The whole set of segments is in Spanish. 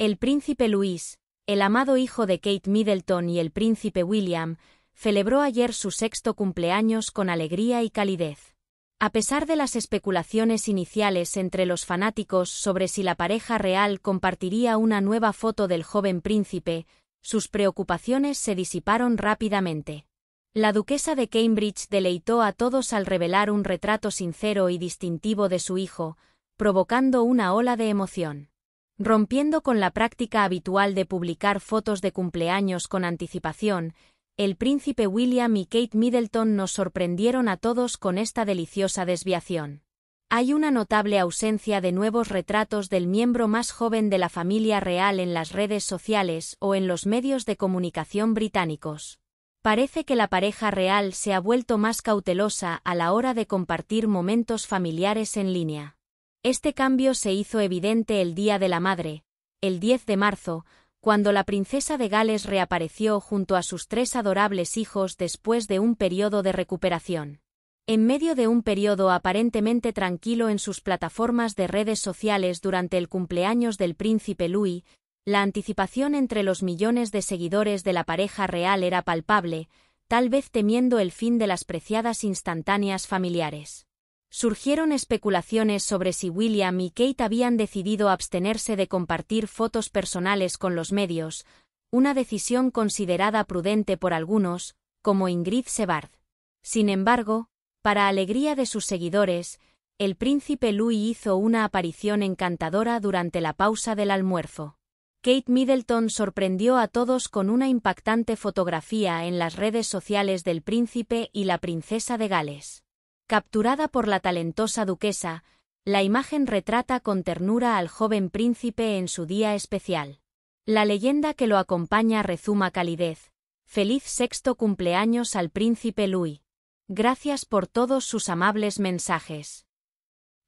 El príncipe Luis, el amado hijo de Kate Middleton y el príncipe William, celebró ayer su sexto cumpleaños con alegría y calidez. A pesar de las especulaciones iniciales entre los fanáticos sobre si la pareja real compartiría una nueva foto del joven príncipe, sus preocupaciones se disiparon rápidamente. La duquesa de Cambridge deleitó a todos al revelar un retrato sincero y distintivo de su hijo, provocando una ola de emoción. Rompiendo con la práctica habitual de publicar fotos de cumpleaños con anticipación, el príncipe William y Kate Middleton nos sorprendieron a todos con esta deliciosa desviación. Hay una notable ausencia de nuevos retratos del miembro más joven de la familia real en las redes sociales o en los medios de comunicación británicos. Parece que la pareja real se ha vuelto más cautelosa a la hora de compartir momentos familiares en línea. Este cambio se hizo evidente el Día de la Madre, el 10 de marzo, cuando la princesa de Gales reapareció junto a sus tres adorables hijos después de un periodo de recuperación. En medio de un periodo aparentemente tranquilo en sus plataformas de redes sociales durante el cumpleaños del príncipe Louis, la anticipación entre los millones de seguidores de la pareja real era palpable, tal vez temiendo el fin de las preciadas instantáneas familiares. Surgieron especulaciones sobre si William y Kate habían decidido abstenerse de compartir fotos personales con los medios, una decisión considerada prudente por algunos, como Ingrid Sebard. Sin embargo, para alegría de sus seguidores, el príncipe Louis hizo una aparición encantadora durante la pausa del almuerzo. Kate Middleton sorprendió a todos con una impactante fotografía en las redes sociales del príncipe y la princesa de Gales. Capturada por la talentosa duquesa, la imagen retrata con ternura al joven príncipe en su día especial. La leyenda que lo acompaña rezuma calidez. Feliz sexto cumpleaños al príncipe Louis. Gracias por todos sus amables mensajes.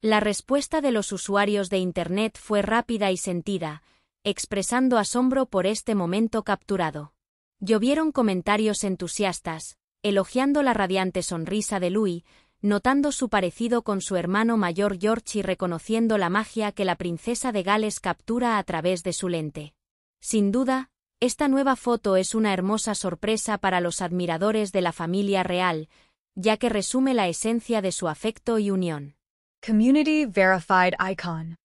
La respuesta de los usuarios de Internet fue rápida y sentida, expresando asombro por este momento capturado. Llovieron comentarios entusiastas, elogiando la radiante sonrisa de Louis, notando su parecido con su hermano mayor George y reconociendo la magia que la princesa de Gales captura a través de su lente. Sin duda, esta nueva foto es una hermosa sorpresa para los admiradores de la familia real, ya que resume la esencia de su afecto y unión. Community Verified Icon